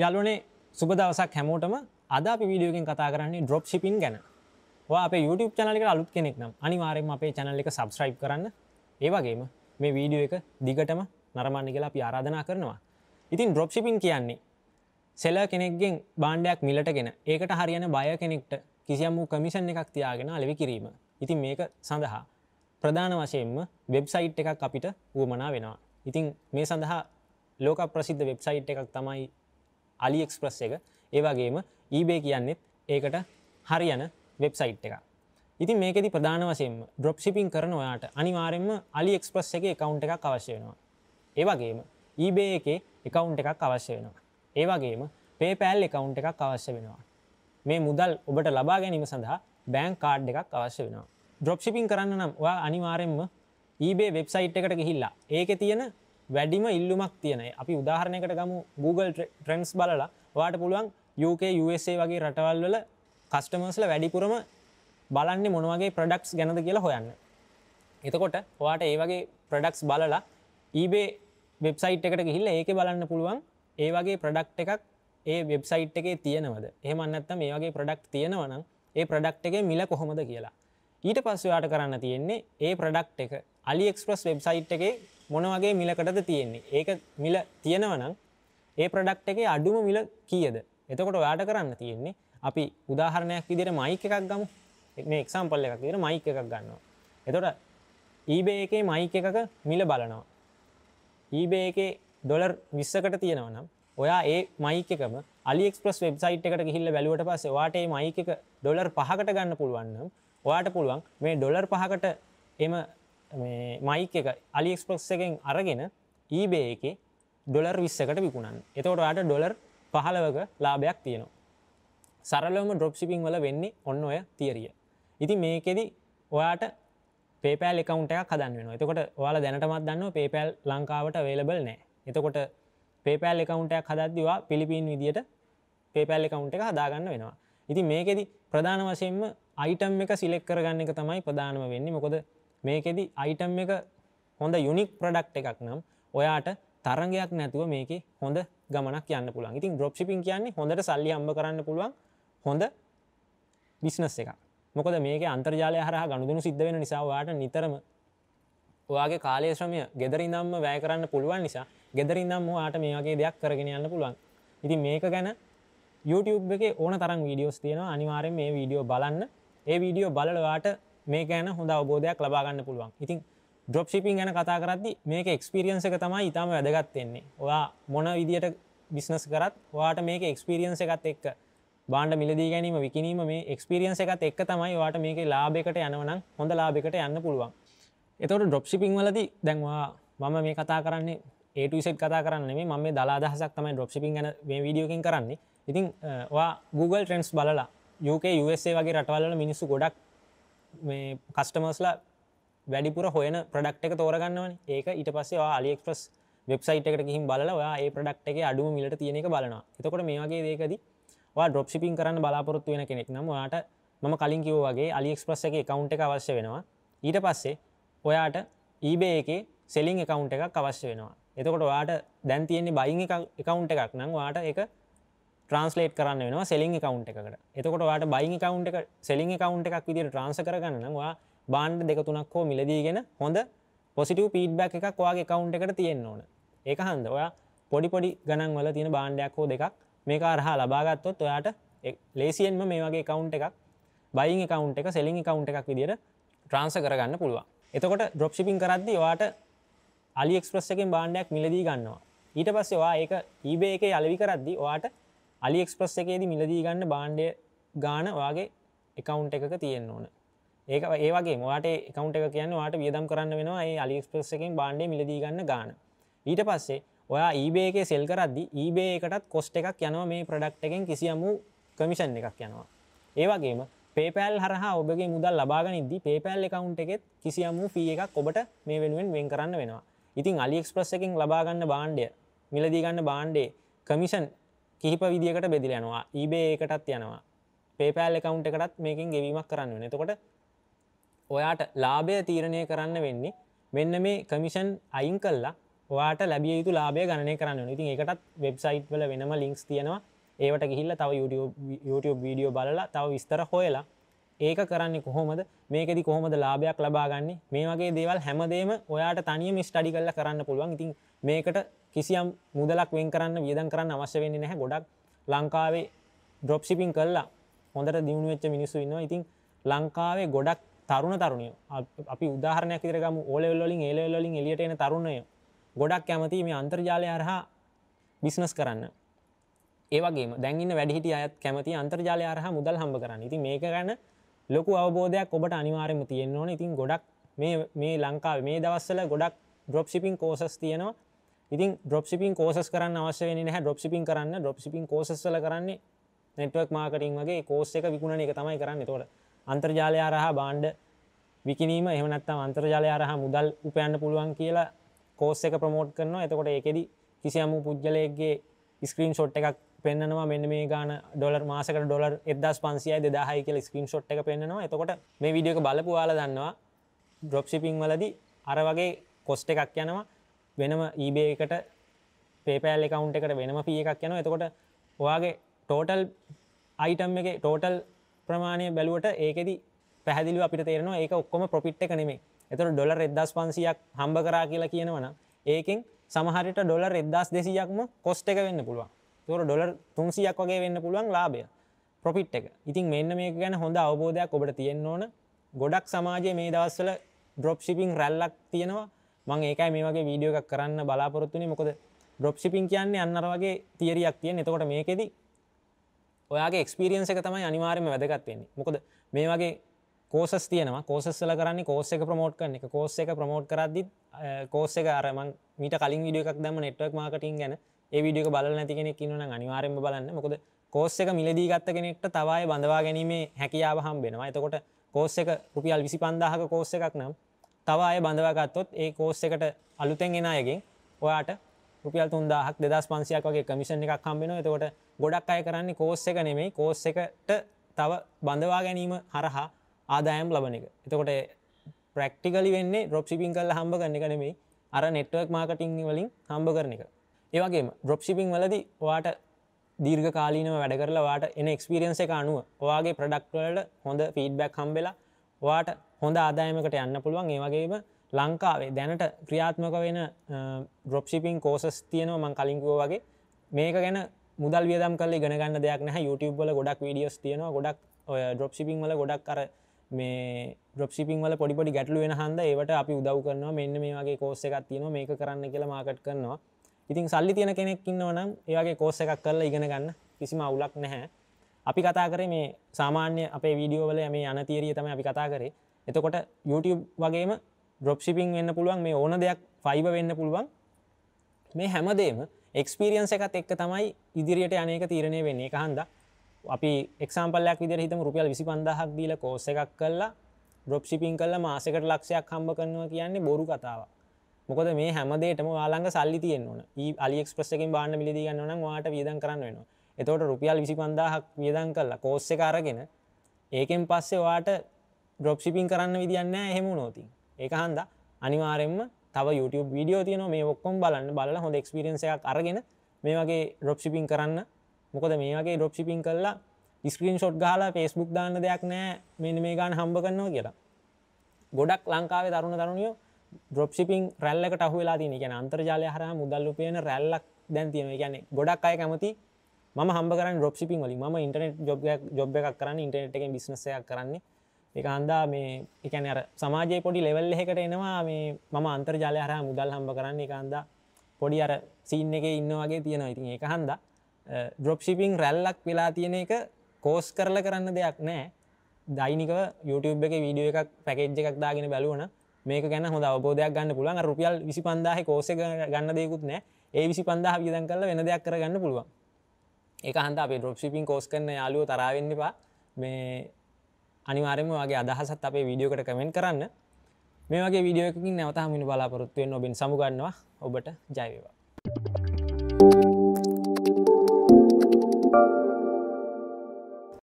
යාලුවනේ සුබ දවසක් හැමෝටම අද අපි වීඩියෝගෙන් කතා කරන්නේ ඩොප් ශිපින් ගැන අප YouTube චනලික අලුත් කෙනෙක් නම් අනිවාරෙන් අපේ චැනල් එක සබස්්‍රයිප් කරන්න ඒවගේම මේ වීඩියෝ එක දිගටම නරමන්න කියලා අපි ආරාධනා කරනවා ඉතින් ඩොප් ශිපින් කියන්නේ සෙල කෙනෙක්ගෙන් බාණ්ඩයක් මිලටගෙන ඒකට හරියන බය කෙනෙක්ට කිසියම් වූ කමිෂන් එකක් තියාගෙන අලෙවි කිරීම ඉතින් මේක සඳහා ප්‍රධාන වශයෙන්ම වෙබ්සයිට් එකක් අපිට වුවමනා වෙනවා ඉතින් මේ සඳහා ලෝක ප්‍රසිද්ධ වෙබ්සයිට් එකක් තමයි අලිෙක්ස්ප්‍රස් එක ඒවාගේම ඊබේ කියන්නෙත් ඒකට හරියන වෙබ්සයිට් එක ඉතින් මේකෙති ප්‍රධාන වශයෙන් ඩොප් සිිපින් කරන ඔයාට අනිවාරෙන්ම අලිෙක්ස්ප්‍රස් එක එකකවන්් එකක් අවශ්‍ය වෙනවා ඒවගේම ඊබේ එක එකවුන්් එකක් අවශ්‍ය වෙනවා ඒවගේම පේපෑල් එකවුන්් එකක් අවශ්‍ය වෙනවා මේ මුදල් ඔබට ලබා ගැනීම සඳහා බෑන් කාඩ් එකක් අවශ්‍ය වෙනවා ඩොප් සිිපින් කරන්න නම් ඔයා අනිවාරෙන්ම ඊබේ වෙබ්සයිට් එකට ගිහිල්ලා ඒක තියෙන වැඩිම ඉල්ලුමක් තියනයි අපි උදාහරණයකට ගමු Google ට්‍රෙන්න්ස් බලලා වාට පුළුවන් UK USA වගේ රටවල් වල කස්ටමර්ස්ල වැඩිපුරම බලන්නේ මොනවගේ ප්‍රඩක්ස් ගැනද කියලා හොයන්න එතකොට වාට ඒ වගේ ප්‍රඩක්ස් බලලා ඊබේ වෙබ්සයිට් එකට ගිහිල්ල ඒක බලන්න පුළුවන් ඒ වගේ ප්‍රඩක්් එකක් ඒ වෙබ්සයිට් එකේ තියෙනවද එහමන්නත්තම් මේ වගේ ප්‍රඩක්් තියෙනවනම් ඒ ප්‍රඩක්් එකේ මිල කොහොමද කියලා ඊට පස්සවාට කරන්න තියෙන්නේ ඒ ප්‍රඩක්් එක අලිෙක්ස්ප්‍රස් වෙබ්සයිට් එකේ මොන වගේ මිලකටද තියෙන්නේ ඒක මිල තියෙනවනම් ඒ ප්‍රඩක්් එකේ අඩුම මිල කියද එතකොට ඔයාට කරන්න තියෙන්නේ අපි උදාහරණයක් විදිර මයික එකක් ගමු මේ එක්සම්පල් එකක් විදිර මයික එකක් ගන්නවා එතොට ඊබේ එකේ මයික එකක මිල බලනවා ඊබේ එකේ ඩොලර් විස්සකට තියෙනවනම් ඔයා ඒ මයිකම අලිෙක්ස්පස් වෙබ්සයිට් එකට හිල්ල බැලුවට පස වාට මයික ඩොලර් පහකට ගන්න පුළුවන්නම් ඔයාට පුළුවන් මේ ඩොලර් පහකට එම මේ මයික එක අලික්ස්ප්‍රස් එකෙන් අරගෙන ඊබේ එක ඩොලර් විස්සකට විකුණන් එතවට අට ඩොලර් පහලවක ලාභයක් තියෙනවා සරලවම ඩොප්සිිපිං වල වෙන්නේ ඔන්න ඔය තියරිය ඉති මේකෙදි ඔයාට පේපෑල් එකකවන්ට එකක් හදන්න වෙන එතකොට ඔයාලා දැනටමත් දන්න පේපෑල් ලංකාවට වේලබල් නෑ එතකොට පේපෑල් එකකවන්ටයක් හදද්දිවා පිලිපීන් විදිට පේපෑල් එකකවන්ට එක හදාගන්න වෙනවා ඉති මේකෙදි ප්‍රධාන වශයෙන්ම අයිටම් එක සිලෙක් කරගන්න එක තමයි ප්‍රධානම වෙන්නේ මොකොද මේකෙදි අයිටම් එක හොඳ යුනික් ප්‍රඩක්් එකක් නම් ඔයාට තරගයක් නැතුව මේක හොඳ ගමනක් යන්න පුළන් ඉතින් ්‍රොප්ෂිපින් කියන්නේ හොඳට සල්ලි අම්බ කරන්න පුළුවන් හොඳ බිස්නස් එක මොකද මේක අන්තර්ජාලය හර ගණුදනු සිද්ධ වෙන නිසා වාට නිතරම ඔයාගේ කාලය ශ්‍රමය ගෙදරින්දම්ම වැය කරන්න පුළුවන් නිසා ගෙදරින්දම් වාට මේගේ දෙයක් කරගෙන යන්න පුළුවන් ඉතින් මේක ගැන YouTube එක ඕන තරම් වීඩියෝස් තියෙනවා අනිවාරෙන් මේ වීඩියෝ බලන්න ඒ වීඩියෝ බලලවාට මේ ගැන හොඳ අවබෝධයක් ලබාගන්න පුළුවන් ඉතින් ඩොප්ෂිපින් ගැන කතා කරදදි මේක එක්ස්පිරියන්ස එක තමයි ඉතාම වැදගත්තෙන්නේ ඔයා මොන විදියට බිස්නස් කරත් වාට මේක එක්ස්පිරියන්ස එකත් එක්ක බාන්ඩ මිලදී ගැනීම විකිනීම මේ එක්ස්පිරියන්ස එකත් එක්ක තමයි වාට මේක ලාබෙකට යනවනම් හොඳ ලාබෙකට යන්න පුළුවන් එතවට ඩොප්ෂිපිං වලදී දැන්වා මම මේ කතා කරන්නේ ඒටසෙට් කතා කරන්න මේ මම දලාදහසක් තමයි ඩොප්ෂිපිං ගැන මේ වීඩියෝකින් කරන්නේ ඉතින් වා Google ට්‍රෙන්ස් බලලා UK USA වගේ රටවල්ල මිනිස්සු ගොඩක් මේ කස්ටමර්ස්ලා වැඩිපුර හොයන ප්‍රඩක්් එක තෝරගන්නවන ඒක ඊට පස්සේ අලිෙක්ස් වෙබ්සයිට් එකට ගහිම් බලවා ඒ ප්‍රඩක්් එක අඩුම මිලට තියෙන එක බලනවා එතකොට මේ වගේ දේකද වා ඩොප් ිපින් කරන්න බලාපොරොත්තු වෙන කෙනෙක් නම් යාට ම කලින් කිව් වගේ අලිෙක්ස්පස් එක කවුන්් එක අවශ්‍ය වෙනවා ඊට පස්සේ ඔයාට ඊබේ එක සෙලිින් එකකවුන්් එකක් අවශ්‍ය වෙනවා එතකොට වාට දැන් තියෙන්නේ බයින් එකකවුන්් එකක් නම් වාට එක ට්‍රන්ස්ලේට් කරන්න වෙනවා සෙලිං කවුන්් එකට එතකොට වාට බයින් කවුන්් එක සෙලිං කවුන්් එකක් විදිර ට්‍රන්ස කරගන්නවා බාන්්ඩ දෙකතුනක් හෝ මිලදීගෙන හොඳ පොසිටව පීඩ්බැක් එකක් වගේ කවුන්් එකට තියෙන්න්න ඕන ඒක හන්ද ඔයා පොඩිපොඩි ගණන් වල තියෙන බාණ්ඩයක් හෝ දෙකක් මේක අරහා ලබාගත්තොත් ඔයාට ලේසියෙන්ම මේ වගේ කවුන්් එකක් බයින් කවුන්් එක සෙලිං කවුන්් එකක් විදිර ට්‍රන්ස කරගන්න පුළුවන් එතකොට ඩොප්ෂිපින් කරද්දි වාට අලිෙක්ස්ප්‍රස් එකෙන් බාණ්ඩයක් මිලදී ගන්නවා ඊට පස්සේ වා ඒක ඊබේ එක අලවි කරද්දි වාට අලි එක්ස්පස් එකේද මිලදී ගන්න බාන්්ඩ ගාන වගේ එකකවුන්් එකක තියෙන් ඕන ඒක ඒවගේ මට එකකවන්් එක කියන්න වාට වියදම් කරන්න වෙනවා ඒ අලිස්පස් එකෙන් බාන්්ඩ මිලදී ගන්න ගාන ඊට පස්සේ ඔයා ඊබේ එක සෙල් කරද්දි ඊබේ එකටත් කොස්ට එකක් යනවා මේ ප්‍රඩක්් එකෙන් කිසියමු කමිෂන් එකක් යනවා ඒවගේම පේපෑල් හරහා ඔබගේ මුදල් ලබාගනිදදි පේපෑල් එකකවුන්් එකෙත් කිසියමු ෆී එකක් ඔබට මේ වෙනුවෙන් වෙන් කරන්න වෙනවා ඉතින් අලික්ස්ප්‍රස් එකින් ලබාගන්න බාණ්ඩය මිලදීගන්න බාණ්ඩේ කමිෂන් කිහිප විදිකට බෙදිල යනවා ඊබේ එකටත් යනවා පේපෑල් එකකවුන්් එකටත් මේකින් ගෙවීමක් කරන්න වෙන එතකොට ඔයාට ලාභය තීරණය කරන්න වෙන්නේ මෙන්න මේ කමිෂන් අයින් කල්ලා වාට ලැබිය යුතු ලාබය ගණය කරන්න ඉතින් එකටත් වෙබ්සයිට් වල වෙනම ලිින්ක්ස් තියෙනවා ඒවට ගිහිල්ල තව YouTube වීඩියෝ බලලා තව විස්තර හොයලා ඒක කරන්නේ කොහොමද මේකෙදි කොහොමද ලාභයක් ලබාගන්නේ මේ වගේ දේවල් හැමදේම ඔයාට තනියම ස්ටඩි කරලා කරන්න පුළුවන් ඉතින් මේකට කිසියම් මුදලක් වෙන් කරන්න වියදන් කරන්න අවශ්‍ය වෙන්නේ නැහැ ගොඩක් ලංකාවේ ඩොප්සිිපින් කල්ලා හොඳට දියුණුවවෙච්ච මිනිස්සු ඉන්නවා ඉතින් ලංකාවේ ගොඩක් තරුණ තරුණය අපි උදාහරණයක් ඉරගම ඕලෙවල්ලින් ඒලවල්ලින් එලියට එන තරුණය ගොඩක් කැමති මේ අන්තර්ජාලය අරහා බිස්නස් කරන්න ඒවගේ දැන්න්න වැඩිහිට අයත් කැමති අන්තර්ජාලය අරහ මුදල් හම්බ කරන්න ඉති මේක ගැන ලොකු අවබෝධයක් ඔබට අනිවාරයම තියෙන්න්නවන ඉතින් ගොඩක් මේ ලංකාව මේ දවස්සල ගොඩක් ඩොප් ශිපින් කෝසස් තියෙනවා ඉතින් ඩොප්සිපින් කෝසස් කරන්න අවශ්‍ය වෙන හ ඩොප්සිපින් කරන්න ඩොප්සිපින් කෝසල කරන්නේ නෙට්වක් මාකටින් වගේ කෝස්ස එක විකුණන එක තමයි කරන්න තොට අන්තර්ජාලය අරහා බාණ්ඩ විකිනීම එහමනත්තම් අන්තර්ජාලය අරහා මුදල් උපයන්න පුළුවන් කියලා කෝස්ස එක ප්‍රමෝට් කරනවා එතකොට ඒකෙදි කිසියම පුද්ගලයක්ගේ ස්ක්‍රීන් ෂොට් එකක් පෙන්නවා මෙන්න මේ ගාන ඩොලර් මාසක ඩොලර් එදස් පන්සිය දෙදාහයි කියල ස්ක්‍රීන් ෂොට් එක පෙන්නවා එතකොට මේ විඩියක බලපු යාල දන්නවා ඩොප්සිපිං වලදි අර වගේ කොස්ට එකක් යනවා වෙනම ඊබේ එකට පේපෑල් එකකවුන්් එකට වෙනම පිය එකක් යන එතකොට ඔයාගේ ටෝටල් අයිටම් එක ටෝටල් ප්‍රමාණය බැලුවට ඒකෙදි පැහදිලි අපිට තේරෙනවා ඒක ඔක්කොම ප්‍රොපිට් එක නෙමේ එතර ඩොලර් එදස් පන්සියක් හම්බ කරා කියලා කියනවන ඒකෙන් සමහරිට ඩොලර් එදස් දෙසියක්ම කොස්ට එක වෙන්න පුළුවන් තොර ඩොලර් තුන්සියක් වගේ වෙන්න පුළුවන් ලාබය ප්‍රොපිට් එක ඉතින් මෙන්න මේ ගැන හොඳ අවබෝධයක් ඔබට තියෙන්න්න ඕන ගොඩක් සමාජය මේ දවස්සල ඩ්‍රොප් ශිපිං රැල්ලක් තියෙනවා මං ඒකයි මේ වගේ වීඩියෝ එකක් කරන්න බලාපොරොත්තුනි මොකද බ්‍රොප්ෂිපින් කියන්නේ අන්නර වගේ තියරියක් තියෙන එතකොට මේකෙදි ඔයාගේ එක්ස්පිරියන්ස එක තමයි අනිවාර්යම වැදගත්වෙන්නේ මොකද මේ වගේ කෝසස් තියනවා කෝසස්ල කරන්න කෝස එක ප්‍රමෝට් කරන එක කෝස එක ප්‍රමෝට් කරද්දි කෝස එක අරමං මීට කලින් විඩිය එකක් දම නෙට්වක් මාකටින් ගැන ඒ විඩියක බල නැති කෙනෙ කින්නන අනිවාරෙන් බලන්න මොකද කෝස් එක මිලදී ගත්ත කෙනෙක්ට තවයි බඳවා ගැනීමේ හැකියාව හම්බෙනවා එතකොට කෝස් එක රුපියල් විසි පන්දාහක කෝස්ස එකක් නම් තව අය බඳවාගත්තොත් ඒ කෝස් එකට අලුතෙන් එෙන අයගෙන් ඔයාට රුපියල් තුන්දාහක් දෙදස් පන්සියක් වගේ කමිෂණ එකක් කම්බෙන එතකොට ගොඩක් අය කරන්නේ කෝස් එක නෙමෙයි කෝස් එකට තව බඳවා ගැනීම හරහා ආදායම් ලබන එක එතකොට ප්‍රක්ටිකලි වෙන්නේ රොප්ෂිපින් කල්ල හම්බ කරන එක නෙමෙයි අර නෙට්වක් මාකටිං වලින් හම්බ කරන එක ඒවගේ රොප්ෂිපිං වලදි වාට දීර්ග කාලීනව වැඩ කරලා වාට එන එක්ස්පිරියන්ස එක අනුව ඔයාගේ ප්‍රඩක්වලට හොඳ ෆීඩ්බැක් හම්බෙලා වාට හොඳ ආදායමකට යන්න පුළුවන් ඒවගේම ලංකාවේ දැනට ක්‍රියාත්මක වෙන ඩොප්ෂිපින් කෝසස් තියෙනවා මං කලින්කෝ වගේ මේක ගැන මුදල් වියදම් කල ගෙනගන්න දෙයක් නැහ YouTube වල ගොඩක් වීඩියස් තියෙනවා ගොඩක් ඩොප්ෂිපින් වල ගොඩක් කර මේ ්‍රප්සිින් වල පොඩිපොඩි ගැටලු වෙන හන්ද ඒවට අපි උදව් කරනවා මෙන්න මේ වගේ කෝස්ස එකක් තියෙන මේ කරන්න කියලා මාකට් කරනවා ඉතින් සල්ලි තියෙන කෙනෙක්කින්න ඕනම් ඒගේ කෝස්ස එකක් කරලා ඉගෙන ගන්න කිසිම අවුලක් නැහැ අපි කතා කරේ මේ සාමාන්‍ය අපේ වීඩියෝවල මේ අනතීරිය තම අපි කතා කරේ එතකොට YouTube වගේම ඩොප්ෂිපිං වෙන්න පුළුවන් මේ ඕන දෙයක් ෆයිබ වෙන්න පුළුවන් මේ හැමදේම එක්ස්පිරියන්ස එකත් එක්ක තමයි ඉදිරියට යනක තීරණය වෙන්නේ එක හන්ද අපි එක්සම්පල්ලයක් විදිර හිතම රුපියල් විසි පන්දහක් දීල කෝස එකක් කල්ලා ඩොප්ෂිපිං කල්ල මාසකට ලක්ෂයක් හම්බ කරනවා කියන්නේ බොරු කතාව මොකද මේ හැමදේටම වාළඟ සල්ලි තියෙන් ඕන අලිෙක්ස්ප්‍රසකින් බාන්න මිලදී ගන්න නම් වාට වියදන් කරන්න වෙනවා එතවට රුපියල් විසි පන්දාහක් වියදන් කල්ලා කෝස්ස කාරගෙන ඒකෙන් පස්සේ වාට ඩොප්ෂිපින් කරන්න විදින්න එහෙම නෝතින් ඒක හන්ද අනිවාරෙන්ම තව YouTube වීඩියෝ තියන මේ ඔක්කොම් බලන්න බල හොඳ එක්ස්පිරන්සයක් අරගෙන මේ වගේ ඩොප්ෂිපින් කරන්න මොකද මේ වගේ ඩොප්ෂිපින් කරලා ස්ක්‍රීන් ෂොට් ගහලා පෙස්බුක් දාන්න දෙයක් නෑ මෙන්න මේ ගාන හම්බ කරන්නවා කියලා ගොඩක් ලංකාවේ තරුණ තරුණියෝ ඩොප්ෂිපින් රැල්ලකට අහුවෙලා තින ගැන අන්තර්ජාලය හර මුදල්ලුපයන රැල්ලක් දැන් තියෙන කියන්නේ ගොඩක් අය කැමති ම හම්බ කරන්න ඩොප්ෂිපින් වලින් ම ඉටනට ජොබ් ජොබ් එකක් කරන්න ඉටනට එක බිනසයක් කරන්නේ එක හන්දා මේ එකන අර සමාජය පොඩි ලෙවල් එකට එනවා මේ මම අන්තර්ජාලය හර මුදල් හම්බ කරන්න එක හන්දා පොඩි අර සීන් එක ඉන්නවාගේ තියෙන ඉතින් එක හන්දා ඩ්‍රොප්ෂිපිං රැල්ලක් වෙලා තියෙන එක කෝස් කරල කරන්න දෙයක් නෑ දෛනිකව YouTube එක වීඩිය එකක් පැකේජ් එකක් දාගෙන බැලුවන මේක ගැන හොඳ අවබෝධයක් ගන්න පුළුවන් රුපියල් විසි පන්දාහ කෝස ගන්න දෙකුත් නෑ ඒ විසි පන්දාහ විදන් කල වෙන දෙයක් කරගන්න පුළුවන් එක හන්ද අප ඩොප්ෂිපින් කෝස් කරන යාලුව තරාවෙන්නවා මේ අනිවාරම වගේ අදහසත් අපේ වීඩියෝකට කමෙන්ට කරන්න මේ වගේ වීඩියෝකින් නැවතහමිනි බලාපොරොත්තුවෙන් ඔබෙන් සමුගන්නවා ඔබට ජයවා